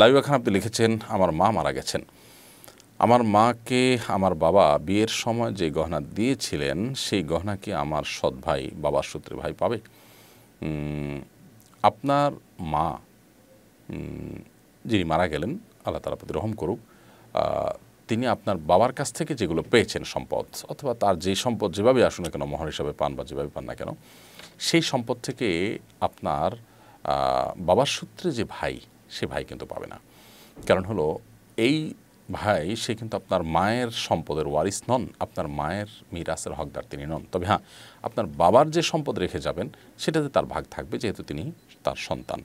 লাইবা খান আপনি লিখেছেন আমার মা মারা গেছেন আমার মাকে আমার বাবা বিয়ের সময় যে গহনা দিয়েছিলেন সেই গহনা কি আমার সৎ ভাই বাবার সূত্রে ভাই পাবে আপনার মা যিনি মারা গেলেন আল্লাহ তালা প্রতি রহম করুক তিনি আপনার বাবার কাছ থেকে যেগুলো পেয়েছেন সম্পদ অথবা তার যে সম্পদ যেভাবে আসুন না কেন মহর হিসাবে পান বা যেভাবে পান না কেন সেই সম্পদ থেকে আপনার বাবার সূত্রে যে ভাই সে ভাই কিন্তু পাবে না কারণ হলো এই ভাই সে কিন্তু আপনার মায়ের সম্পদের ওয়ারিস নন আপনার মায়ের মিরাসের হকদার তিনি নন তবে হ্যাঁ আপনার বাবার যে সম্পদ রেখে যাবেন সেটাতে তার ভাগ থাকবে যেহেতু তিনি তার সন্তান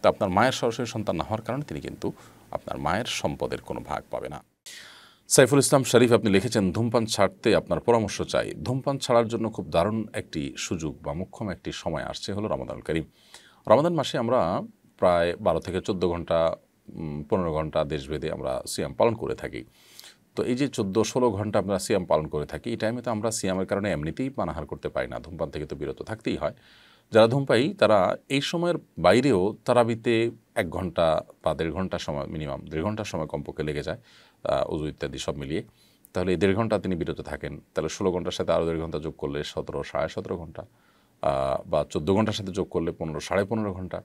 তা আপনার মায়ের সরাসরি সন্তান না হওয়ার কারণে তিনি কিন্তু আপনার মায়ের সম্পদের কোনো ভাগ পাবে না সাইফুল ইসলাম শরীফ আপনি লিখেছেন ধূমপান ছাড়তে আপনার পরামর্শ চাই ধূমপান ছাড়ার জন্য খুব দারুণ একটি সুযোগ বা মুখ্যম একটি সময় আসছে হলো রমাদান করিম রমাদান মাসে আমরা প্রায় বারো থেকে চোদ্দো ঘন্টা পনেরো ঘন্টা দেশভেদে আমরা সিয়াম পালন করে থাকি তো এই যে চোদ্দো ষোলো ঘন্টা আমরা সিয়াম পালন করে থাকি এই টাইমে তো আমরা সিয়ামের কারণে এমনিতেই পানাহার করতে পারি না ধূমপান থেকে তো বিরত থাকতেই হয় যারা ধূমপাই তারা এই সময়ের বাইরেও তারাবিতে এক ঘন্টা বা দেড় ঘন্টা সময় মিনিমাম দেড় ঘন্টার সময় কমপক্ষে লেগে যায় উজু ইত্যাদি সব মিলিয়ে তাহলে এই দেড় ঘন্টা তিনি বিরত থাকেন তাহলে ষোলো ঘন্টার সাথে আরও দেড় ঘন্টা যোগ করলে সতেরো সাড়ে সতেরো ঘন্টা বা চোদ্দো ঘন্টার সাথে যোগ করলে পনেরো সাড়ে পনেরো ঘন্টা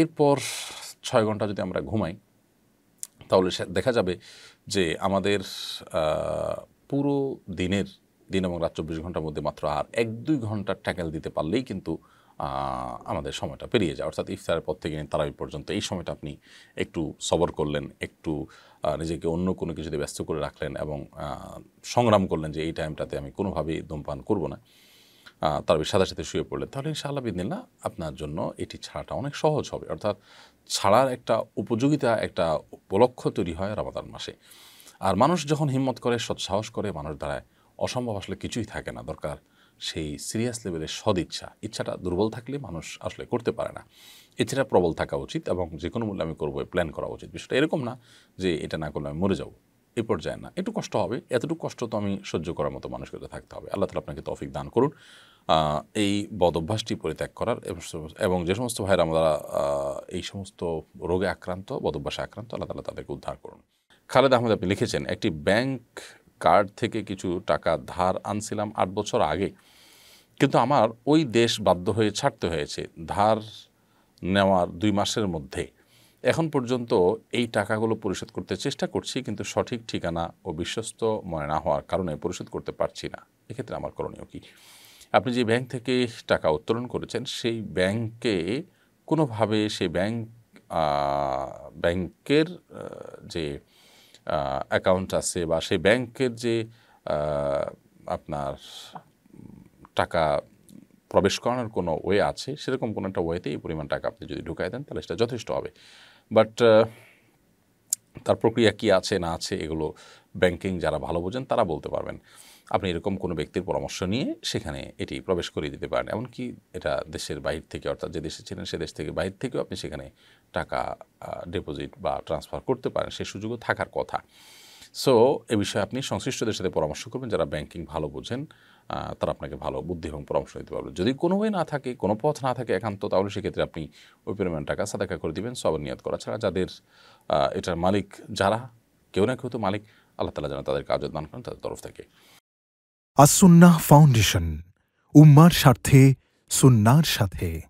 এরপর ছয় ঘন্টা যদি আমরা ঘুমাই তাহলে দেখা যাবে যে আমাদের পুরো দিনের দিন এবং রাত চব্বিশ ঘন্টার মধ্যে মাত্র আর এক দুই ঘন্টা ট্যাকেল দিতে পারলেই কিন্তু আমাদের সময়টা পেরিয়ে যায় অর্থাৎ ইফতারের পর থেকে তারাবি পর্যন্ত এই সময়টা আপনি একটু সবর করলেন একটু নিজেকে অন্য কোনো কিছুতে ব্যস্ত করে রাখলেন এবং সংগ্রাম করলেন যে এই টাইমটাতে আমি কোনোভাবেই ধূমপান করব না তার সাথে সাথে শুয়ে পড়লেন তাহলে ইনশাআল্লাহ বিদিনিল্লা আপনার জন্য এটি ছাড়াটা অনেক সহজ হবে অর্থাৎ ছাড়ার একটা উপযোগিতা একটা উপলক্ষ তৈরি হয় রামাদান মাসে আর মানুষ যখন হিম্মত করে সৎসাহস করে মানুষ দ্বারায় অসম্ভব আসলে কিছুই থাকে না দরকার সেই সিরিয়াস লেভেলের সদিচ্ছা ইচ্ছাটা দুর্বল থাকলে মানুষ আসলে করতে পারে না এছাড়া প্রবল থাকা উচিত এবং যে কোনো মূল্যে আমি করবো প্ল্যান করা উচিত বিষয়টা এরকম না যে এটা না করলে আমি মরে যাবো এ পর্যায়ে না একটু কষ্ট হবে এতটুকু কষ্ট তো আমি সহ্য করার মতো মানুষকে থাকতে হবে আল্লাহ তালা আপনাকে তফিক দান করুন এই বদ অভ্যাসটি পরিত্যাগ করার এবং যে সমস্ত ভাইরা আমরা এই সমস্ত রোগে আক্রান্ত বদ অভ্যাসে আক্রান্ত আল্লাহ তালা তাদেরকে উদ্ধার করুন খালেদ আহমেদ আপনি লিখেছেন একটি ব্যাংক কার্ড থেকে কিছু টাকা ধার আনছিলাম আট বছর আগে কিন্তু আমার ওই দেশ বাধ্য হয়ে ছাড়তে হয়েছে ধার নেওয়ার দুই মাসের মধ্যে এখন পর্যন্ত এই টাকাগুলো পরিশোধ করতে চেষ্টা করছি কিন্তু সঠিক ঠিকানা ও বিশ্বস্ত মনে না হওয়ার কারণে পরিশোধ করতে পারছি না এক্ষেত্রে আমার করণীয় কি আপনি যে ব্যাংক থেকে টাকা উত্তোলন করেছেন সেই ব্যাংকে কোনোভাবে সেই ব্যাংক ব্যাংকের যে অ্যাকাউন্ট আছে বা সেই ব্যাংকের যে আপনার টাকা প্রবেশ করানোর কোনো ওয়ে আছে সেরকম কোনো একটা ওয়েতে এই পরিমাণ টাকা আপনি যদি ঢুকাই দেন তাহলে সেটা যথেষ্ট হবে বাট তার প্রক্রিয়া কি আছে না আছে এগুলো ব্যাংকিং যারা ভালো বোঝেন তারা বলতে পারবেন আপনি এরকম কোনো ব্যক্তির পরামর্শ নিয়ে সেখানে এটি প্রবেশ করিয়ে দিতে পারেন এমনকি এটা দেশের বাহির থেকে অর্থাৎ যে দেশে ছিলেন সে দেশ থেকে বাহির থেকেও আপনি সেখানে টাকা ডিপোজিট বা ট্রান্সফার করতে পারেন সে সুযোগও থাকার কথা সো এ বিষয়ে আপনি সংশ্লিষ্টদের সাথে পরামর্শ করবেন যারা ব্যাংকিং ভালো বোঝেন তারা আপনাকে ভালো বুদ্ধি এবং পরামর্শ দিতে পারবে যদি কোনো ওয়ে না থাকে কোনো পথ না থাকে একান্ত তাহলে সেক্ষেত্রে আপনি ওই পরিমাণ টাকা সাদাকা করে দিবেন সবার নিয়াদ করা ছাড়া যাদের এটার মালিক যারা কেউ না কেউ তো মালিক আল্লাহ তালা যেন তাদেরকে আজ দান করেন তাদের তরফ থেকে আসুন্না ফাউন্ডেশন উম্মার স্বার্থে সুন্নার সাথে